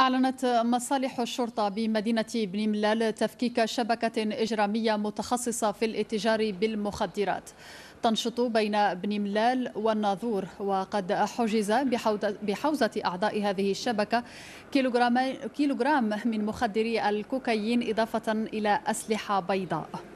أعلنت مصالح الشرطة بمدينة بن ملال تفكيك شبكة إجرامية متخصصة في الاتجار بالمخدرات تنشط بين بن ملال والناظور وقد حجز بحوزة أعضاء هذه الشبكة كيلوغرام من مخدري الكوكايين إضافة إلى أسلحة بيضاء